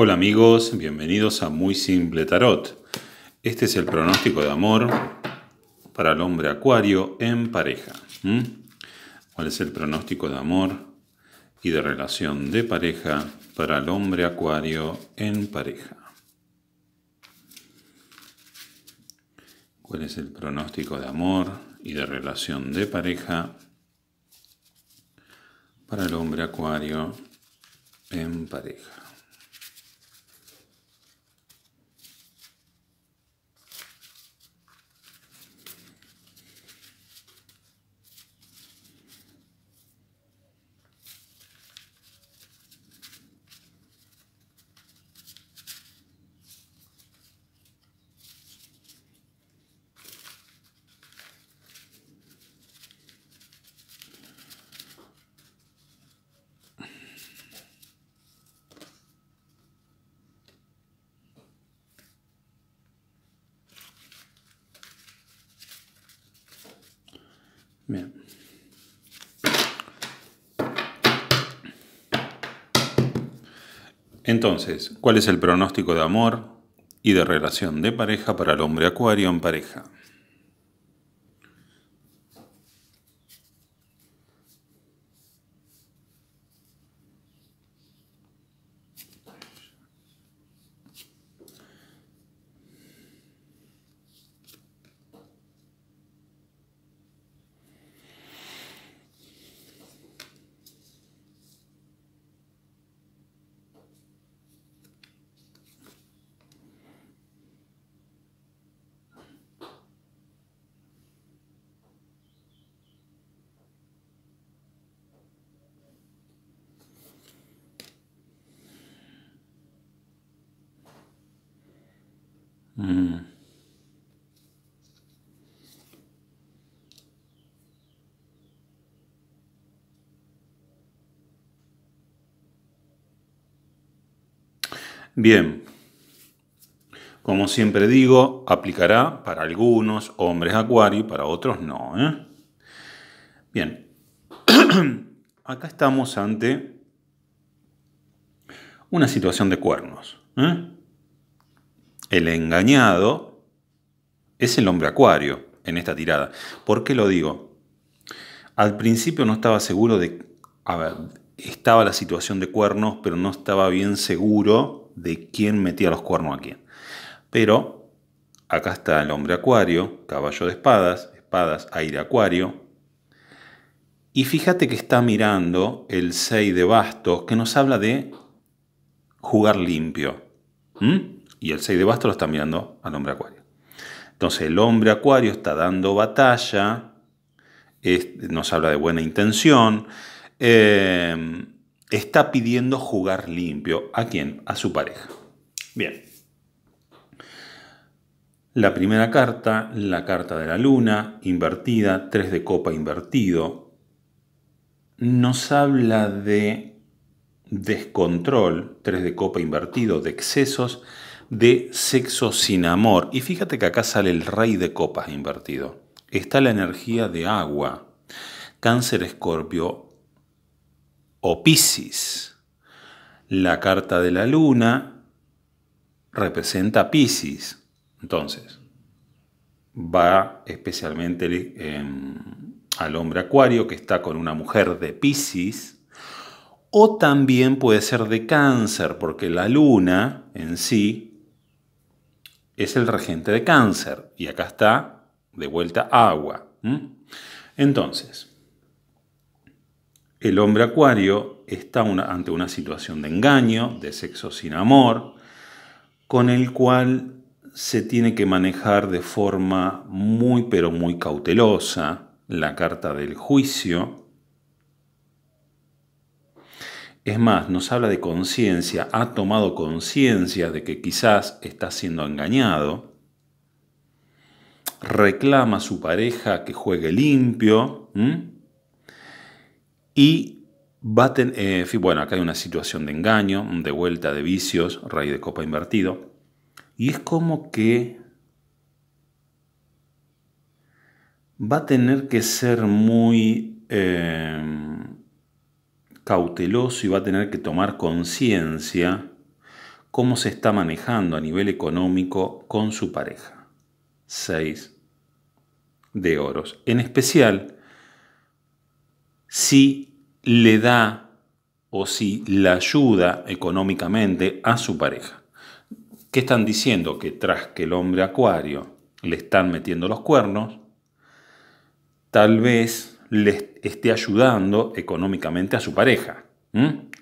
Hola amigos, bienvenidos a Muy Simple Tarot. Este es el pronóstico de amor para el hombre acuario en pareja. ¿Cuál es el pronóstico de amor y de relación de pareja para el hombre acuario en pareja? ¿Cuál es el pronóstico de amor y de relación de pareja para el hombre acuario en pareja? Bien. Entonces, ¿cuál es el pronóstico de amor y de relación de pareja para el hombre acuario en pareja? Mm. Bien, como siempre digo, aplicará para algunos hombres acuario, para otros no. ¿eh? Bien, acá estamos ante una situación de cuernos. ¿eh? el engañado es el hombre acuario en esta tirada. ¿Por qué lo digo? Al principio no estaba seguro de... A ver, estaba la situación de cuernos, pero no estaba bien seguro de quién metía los cuernos a quién. Pero acá está el hombre acuario, caballo de espadas, espadas, aire acuario. Y fíjate que está mirando el 6 de bastos que nos habla de jugar limpio. ¿Mm? y el 6 de bastos lo está mirando al hombre acuario. Entonces el hombre acuario está dando batalla, nos habla de buena intención, eh, está pidiendo jugar limpio. ¿A quién? A su pareja. Bien. La primera carta, la carta de la luna, invertida, 3 de copa invertido, nos habla de descontrol, 3 de copa invertido, de excesos de Sexo sin Amor. Y fíjate que acá sale el rey de copas invertido. Está la energía de agua. Cáncer, escorpio o Piscis. La carta de la luna representa Piscis. Entonces, va especialmente em, al hombre acuario que está con una mujer de Piscis. O también puede ser de cáncer, porque la luna en sí es el regente de cáncer. Y acá está de vuelta agua. Entonces, el hombre acuario está ante una situación de engaño, de sexo sin amor, con el cual se tiene que manejar de forma muy pero muy cautelosa la carta del juicio es más, nos habla de conciencia, ha tomado conciencia de que quizás está siendo engañado, reclama a su pareja que juegue limpio y va a tener, eh, bueno, acá hay una situación de engaño, de vuelta de vicios, raíz de copa invertido, y es como que va a tener que ser muy... Em, cauteloso y va a tener que tomar conciencia cómo se está manejando a nivel económico con su pareja. 6 de oros. En especial, si le da o si la ayuda económicamente a su pareja. ¿Qué están diciendo? Que tras que el hombre acuario le están metiendo los cuernos, tal vez le esté ayudando económicamente a su pareja,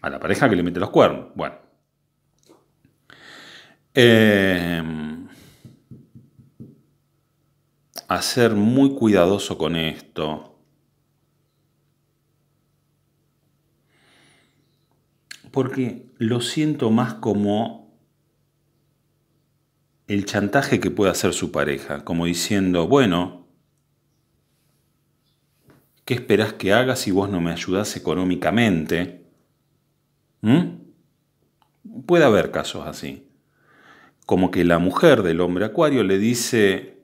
a la pareja que le mete los cuernos. Bueno. Em, a ser muy cuidadoso con esto. Porque lo siento más como el chantaje que puede hacer su pareja, como diciendo, bueno, ¿Qué esperás que haga si vos no me ayudás económicamente? ¿Mm? Puede haber casos así. Como que la mujer del hombre acuario le dice,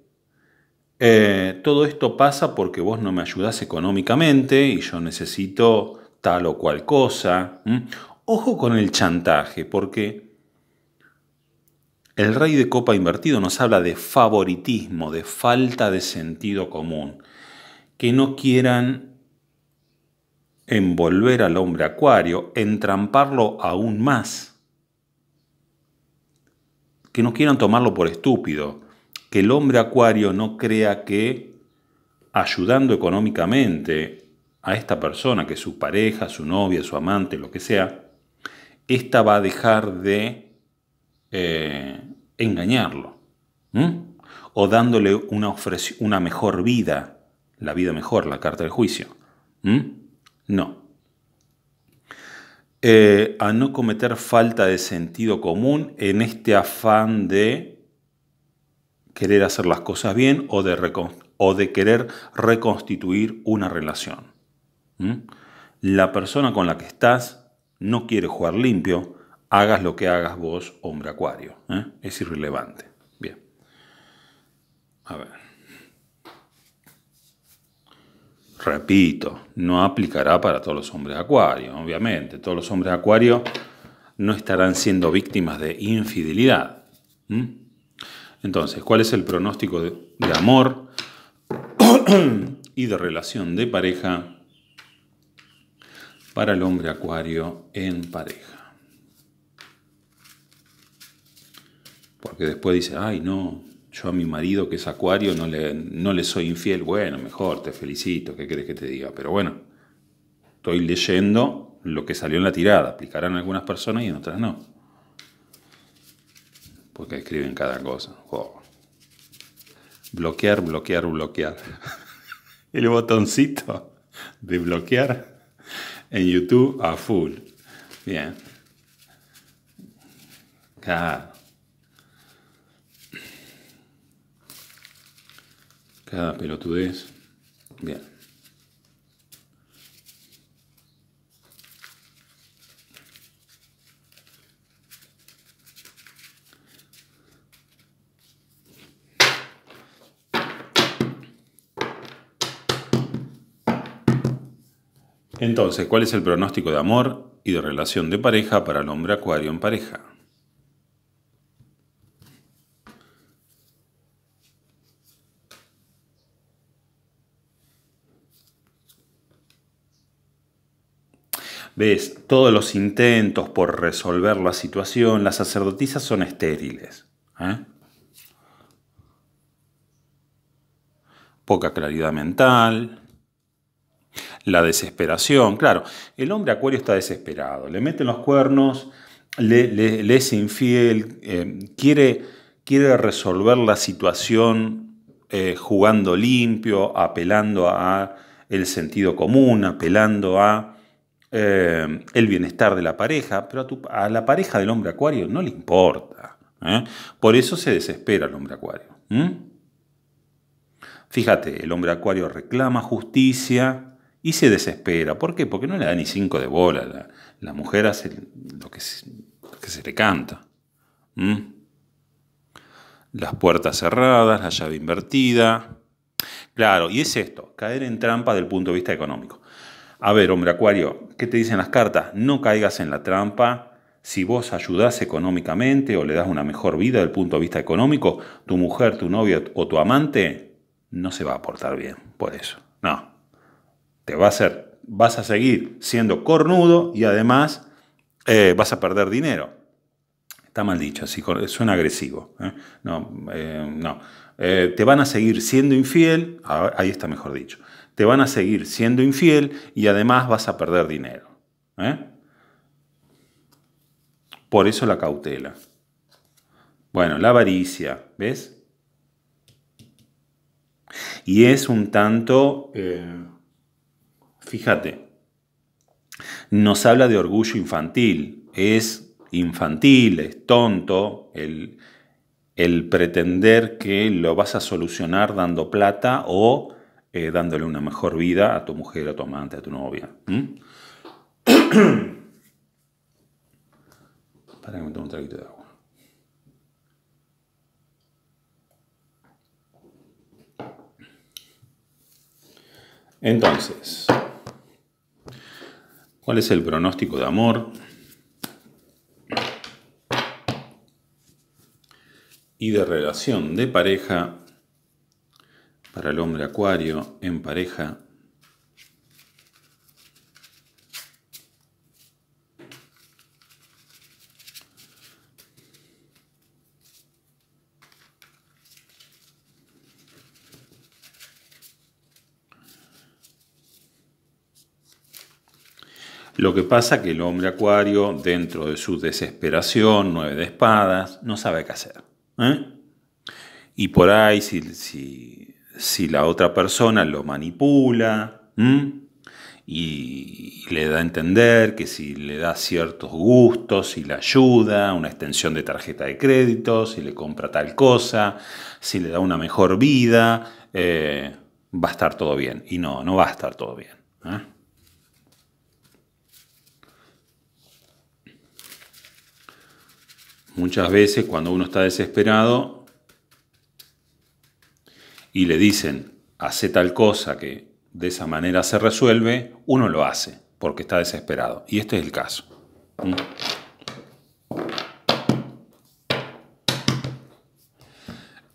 eh, todo esto pasa porque vos no me ayudás económicamente y yo necesito tal o cual cosa. Ojo con el chantaje, porque el rey de copa invertido nos habla de favoritismo, de falta de sentido común que no quieran envolver al hombre acuario, entramparlo aún más, que no quieran tomarlo por estúpido, que el hombre acuario no crea que ayudando económicamente a esta persona, que es su pareja, su novia, su amante, lo que sea, esta va a dejar de eh, engañarlo. O dándole una, una mejor vida la vida mejor, la carta del juicio. ¿Mm? No. Eh, a no cometer falta de sentido común en este afán de querer hacer las cosas bien o de, o de querer reconstituir una relación. ¿Mm? La persona con la que estás no quiere jugar limpio, hagas lo que hagas vos, hombre acuario. ¿eh? Es irrelevante. Bien. A ver. repito, no aplicará para todos los hombres acuario, obviamente. Todos los hombres acuarios acuario no estarán siendo víctimas de infidelidad. Entonces, ¿cuál es el pronóstico de, de amor y de relación de pareja para el hombre acuario en pareja? Porque después dice, ay no, yo a mi marido que es acuario no le, no le soy infiel, bueno, mejor, te felicito, ¿qué crees que te diga? Pero bueno, estoy leyendo lo que salió en la tirada, aplicarán algunas personas y en otras no. Porque escriben cada cosa. Bloquear, bloquear, bloquear. El botoncito de bloquear en YouTube a full. Bien. Claro. Cada pelotudez. Bien. Entonces, ¿cuál es el pronóstico de amor y de relación de pareja para el hombre acuario en pareja? Ves, todos los intentos por resolver la situación, las sacerdotisas son estériles. ¿eh? Poca claridad mental. La desesperación, claro, el hombre acuario está desesperado, le meten los cuernos, le, es infiel, eh, quiere, quiere resolver la situación eh, jugando limpio, apelando a el sentido común, apelando a eh, el bienestar de la pareja, pero a, la pareja del hombre acuario no le importa. ¿eh? Por eso se desespera el hombre acuario. Fíjate, el hombre acuario reclama justicia y se desespera. ¿Por qué? Porque no le da ni cinco de bola. La, mujer hace lo que, se, le canta. Las puertas cerradas, la llave invertida. Claro, y es esto, caer en trampa del punto de vista económico. A ver, hombre acuario, ¿qué te dicen las cartas? No caigas en la trampa. Si vos ayudás económicamente o le das una mejor vida desde el punto de vista económico, tu mujer, tu novia o tu amante no se va a portar bien por eso. No. Te va a ser, vas a seguir siendo cornudo y además eh, vas a perder dinero. Está mal dicho, así suena agresivo. ¿eh? No, eh, no. te van a seguir siendo infiel, ahí está mejor dicho te van a seguir siendo infiel y además vas a perder dinero. ¿eh? Por eso la cautela. Bueno, la avaricia, ¿ves? Y es un tanto, eh, fíjate, nos habla de orgullo infantil. Es infantil, es tonto el, el pretender que lo vas a solucionar dando plata o eh, dándole una mejor vida a tu mujer, a tu amante, a tu novia. Para que me tome un traguito de agua. Entonces, ¿cuál es el pronóstico de amor? Y de relación de pareja para el hombre acuario, en pareja. Lo que pasa que el hombre acuario, dentro de su desesperación, nueve de espadas, no sabe qué hacer. ¿eh? Y por ahí, si si la otra persona lo manipula y le da a entender que si le da ciertos gustos, si le ayuda, una extensión de tarjeta de crédito, si le compra tal cosa, si le da una mejor vida, eh, va a estar todo bien. Y no, no va a estar todo bien. ¿eh? Muchas veces cuando uno está desesperado, y le dicen, hace tal cosa que de esa manera se resuelve, uno lo hace porque está desesperado. Y este es el caso. ¿Mm?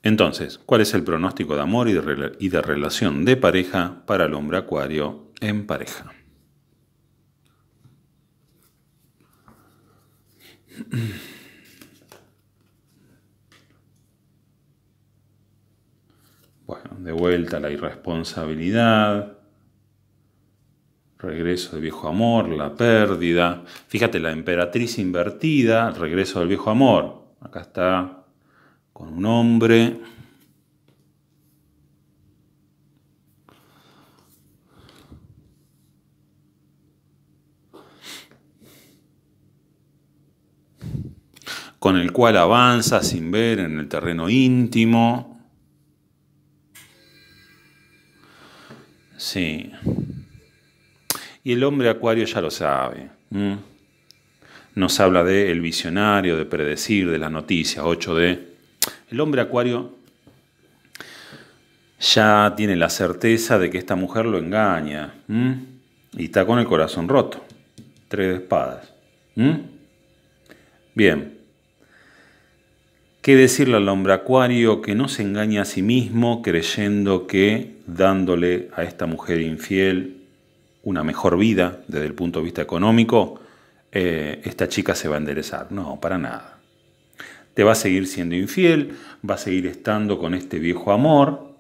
Entonces, ¿cuál es el pronóstico de amor y de, relación de pareja para el hombre acuario en pareja? la irresponsabilidad, regreso del viejo amor, la pérdida. Fíjate, la emperatriz invertida, el regreso del viejo amor. Acá está con un hombre. con el cual avanza sin ver en el terreno íntimo, Sí. Y el hombre acuario ya lo sabe. Nos habla de el visionario, de predecir, de las noticias, 8D. El hombre acuario ya tiene la certeza de que esta mujer lo engaña. Y está con el corazón roto. Tres de espadas. Bien. ¿Qué decirle al hombre acuario que no se engaña a sí mismo creyendo que dándole a esta mujer infiel una mejor vida desde el punto de vista económico, eh, esta chica se va a enderezar? No, para nada. Te va a seguir siendo infiel, va a seguir estando con este viejo amor,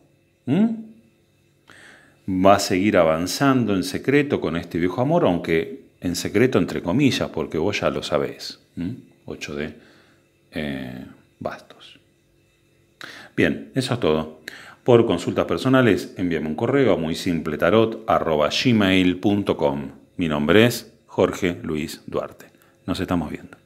va a seguir avanzando en secreto con este viejo amor, aunque en secreto entre comillas, porque vos ya lo sabés. 8 de... Eh, Bastos. Bien, eso es todo. Por consultas personales, envíame un correo muy simple tarot.gmail.com. Mi nombre es Jorge Luis Duarte. Nos estamos viendo.